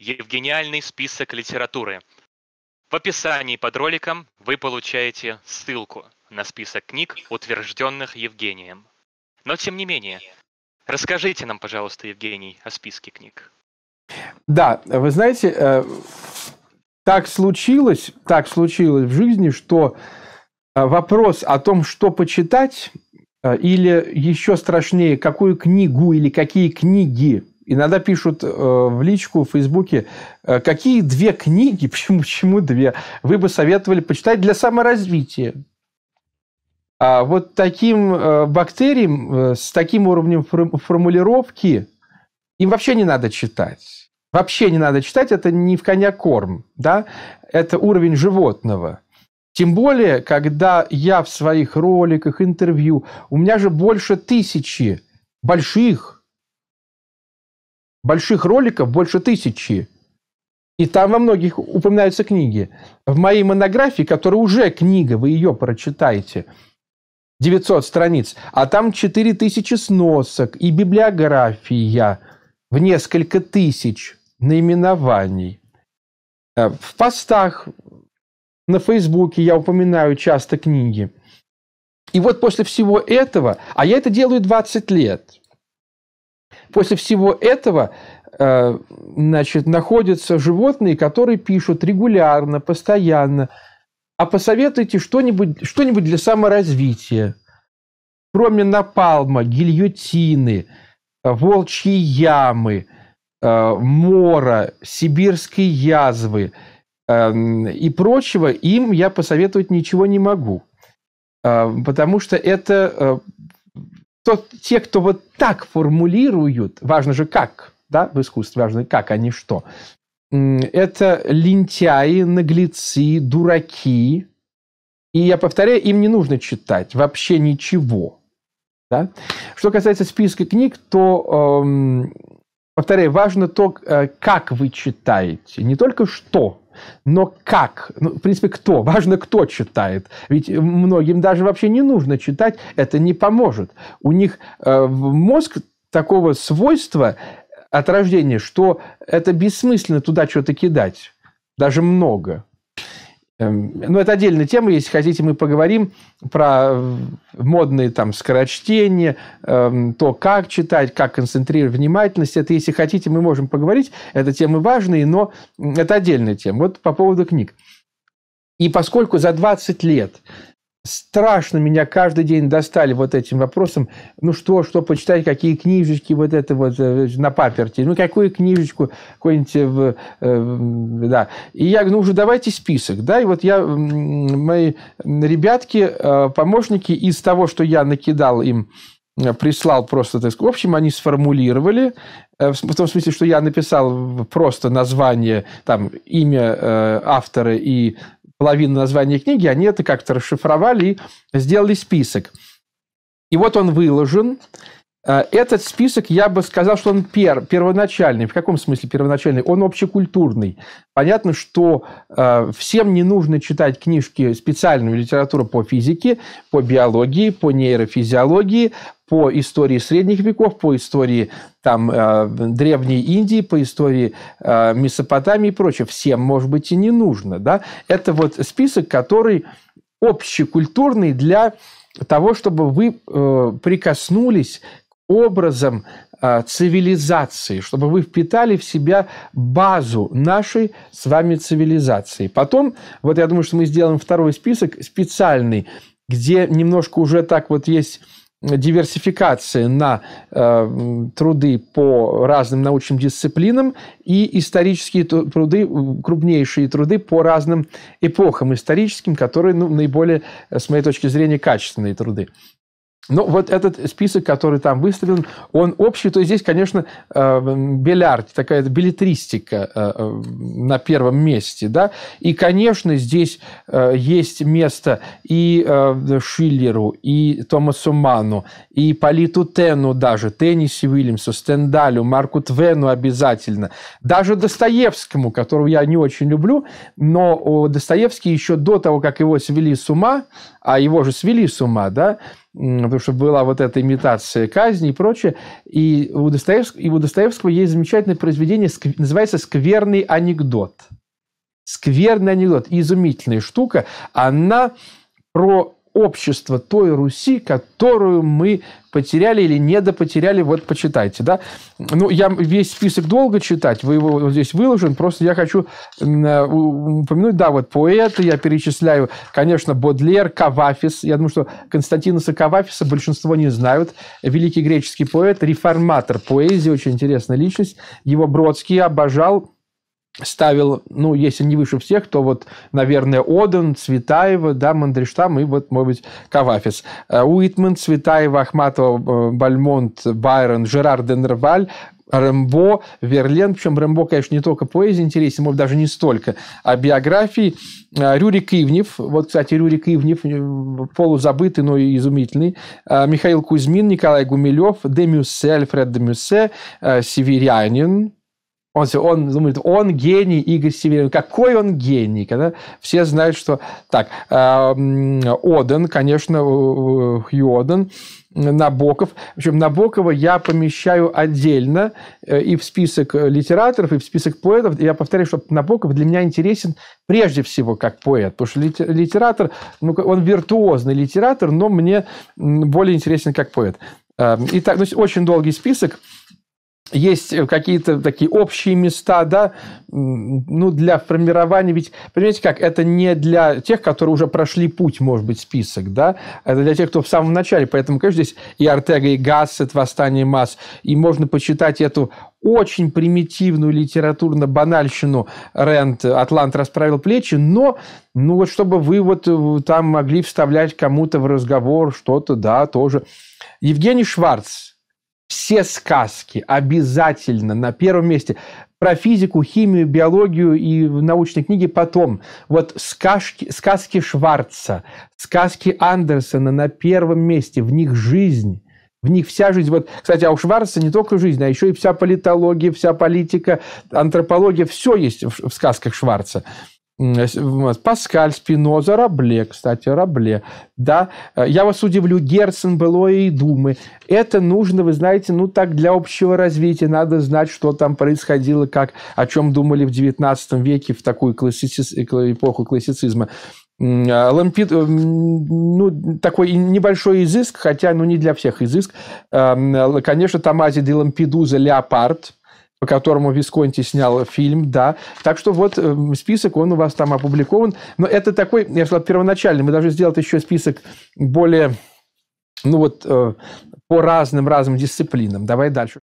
Евгениальный список литературы. В описании под роликом вы получаете ссылку на список книг, утвержденных Евгением. Но тем не менее, расскажите нам, пожалуйста, Евгений, о списке книг. Да, вы знаете, э, так случилось, так случилось в жизни, что э, вопрос о том, что почитать, э, или еще страшнее, какую книгу или какие книги Иногда пишут э, в личку в Фейсбуке, э, какие две книги, почему, почему две, вы бы советовали почитать для саморазвития. А вот таким э, бактериям с таким уровнем формулировки им вообще не надо читать. Вообще не надо читать, это не в коня корм, да? это уровень животного. Тем более, когда я в своих роликах, интервью, у меня же больше тысячи больших Больших роликов больше тысячи. И там во многих упоминаются книги. В моей монографии, которая уже книга, вы ее прочитаете, 900 страниц, а там 4000 сносок и библиография в несколько тысяч наименований. Э, в постах на Фейсбуке я упоминаю часто книги. И вот после всего этого, а я это делаю 20 лет – После всего этого э, значит, находятся животные, которые пишут регулярно, постоянно, а посоветуйте что-нибудь что для саморазвития. Кроме напалма, гильотины, волчьей ямы, э, мора, сибирской язвы эм, и прочего, им я посоветовать ничего не могу. Э, потому что это тот, те, кто вот так формулируют, важно же как, да, в искусстве важно как, а не что, это лентяи, наглецы, дураки. И я повторяю, им не нужно читать вообще ничего. Да? Что касается списка книг, то эм, повторяю, важно то, э, как вы читаете, не только что, но как, ну, в принципе, кто, важно, кто читает. Ведь многим даже вообще не нужно читать, это не поможет. У них э, мозг такого свойства от рождения, что это бессмысленно туда что-то кидать, даже много. Эм, ну, это отдельная тема. Если хотите, мы поговорим про э, модные там скорочтения, эм, то, как читать, как концентрировать внимательность. Это, если хотите, мы можем поговорить. Это темы важные, но это отдельная тема. Вот по поводу книг. И поскольку за 20 лет страшно меня каждый день достали вот этим вопросом. Ну что, что почитать, какие книжечки вот это вот э, на паперти. Ну какую книжечку, какой-нибудь... Э, э, да. И я говорю, ну уже давайте список. Да, и вот я, мои ребятки, э, помощники из того, что я накидал им э, прислал просто, так сказать, в общем, они сформулировали, в том смысле, что я написал просто название, там, имя автора и Половина названия книги, они это как-то расшифровали и сделали список. И вот он выложен. Э, этот список, я бы сказал, что он пер, первоначальный. В каком смысле первоначальный? Он общекультурный. Понятно, что э, всем не нужно читать книжки, специальную литературу по физике, по биологии, по нейрофизиологии, по истории средних веков, по истории там, э, Древней Индии, по истории э, Месопотамии и прочее. Всем, может быть, и не нужно. Да? Это вот список, который общекультурный для того, чтобы вы э, прикоснулись образом а, цивилизации, чтобы вы впитали в себя базу нашей с вами цивилизации. Потом, вот я думаю, что мы сделаем второй список специальный, где немножко уже так вот есть диверсификация на э, труды по разным научным дисциплинам и исторические труды, крупнейшие труды по разным эпохам историческим, которые ну, наиболее, с моей точки зрения, качественные труды. Ну, вот этот список, который там выставлен, он общий. То есть здесь, конечно, э, бильярд, такая билетристика э, э, на первом месте. Да? И, конечно, здесь есть место и Шиллеру, и Томасу Ману, и Политу Тену даже, Тенниси Уильямсу, Стендалю, Марку Твену обязательно. Даже Достоевскому, которого я не очень люблю, но Достоевский еще до того, как его свели с ума, а его же свели с ума, да, потому что была вот эта имитация казни и прочее. И у Достоевского, и у Достоевского есть замечательное произведение, называется «Скверный анекдот». «Скверный анекдот» – изумительная штука. Она про общество той Руси, которую мы потеряли или недопотеряли, вот почитайте, да. Ну, я весь список долго читать, вы его здесь выложен, просто я хочу э, упомянуть, да, вот поэты, я перечисляю, конечно, Бодлер, Кавафис, я думаю, что Константинуса Кавафиса большинство не знают, великий греческий поэт, реформатор поэзии, очень интересная личность, его Бродский обожал, ставил, ну, если не выше всех, то вот, наверное, Оден, Цветаева, да, Мандельштам и вот, может быть, Кавафис. Э, Уитман, Цветаева, Ахматова, э, Бальмонт, Байрон, Жерар Денерваль, Рэмбо, Верлен. Причем Рэмбо, конечно, не только поэзия интересен, может, даже не столько, а биографии. Э, Рюрик Ивнев. Вот, кстати, Рюрик Ивнев, полузабытый, но и изумительный. Михаил Кузьмин, Николай Гумилев, Демюссе, Альфред Демюссе, Северянин, он, он думает, он гений Игорь Северин. Какой он гений? Когда все знают, что... Так, эм, Оден, конечно, Хью Оден, Набоков. В общем, Набокова я помещаю отдельно э, и в список литераторов, и в список поэтов. И я повторяю, что Набоков для меня интересен прежде всего как поэт. Потому что литератор, ну, он виртуозный литератор, но мне более интересен как поэт. Эм, Итак, ну, очень долгий список есть э, какие-то такие общие места, да, ну, для формирования, ведь, понимаете как, это не для тех, которые уже прошли путь, может быть, список, да, это для тех, кто в самом начале, поэтому, конечно, здесь и Артега, и Гассет, «Восстание масс», и можно почитать эту очень примитивную литературно-банальщину Рент «Атлант расправил плечи», но ну вот чтобы вы вот э, там могли вставлять кому-то в разговор что-то, да, тоже. Евгений Шварц, все сказки обязательно на первом месте. Про физику, химию, биологию и научные книги потом. Вот сказки, сказки Шварца, сказки Андерсона на первом месте. В них жизнь. В них вся жизнь. Вот, кстати, а у Шварца не только жизнь, а еще и вся политология, вся политика, антропология. Все есть в сказках Шварца. Э, Паскаль, Спиноза, Рабле, кстати, Рабле. Да, э, я вас удивлю, Герцен, Белое и Думы. Это нужно, вы знаете, ну так для общего развития. Надо знать, что там происходило, как, о чем думали в XIX веке в такую классици... Э, эпоху классицизма. Лампид, ну, такой небольшой изыск, хотя, ну, не для всех изыск. Конечно, Тамази де Лампедуза «Леопард», по которому Висконти снял фильм, да. Так что вот э, список, он у вас там опубликован. Но это такой, я сказал, первоначальный. Мы даже сделали еще список более, ну вот, э, по разным-разным дисциплинам. Давай дальше.